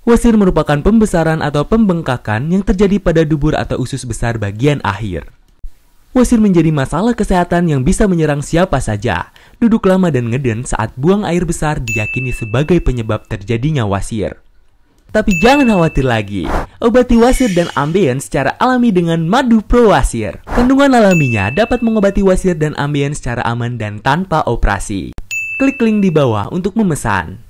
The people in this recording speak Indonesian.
Wasir merupakan pembesaran atau pembengkakan yang terjadi pada dubur atau usus besar bagian akhir. Wasir menjadi masalah kesehatan yang bisa menyerang siapa saja. Duduk lama dan ngeden saat buang air besar diyakini sebagai penyebab terjadinya wasir. Tapi jangan khawatir lagi, obati wasir dan ambien secara alami dengan madu pro wasir. Kandungan alaminya dapat mengobati wasir dan ambien secara aman dan tanpa operasi. Klik link di bawah untuk memesan.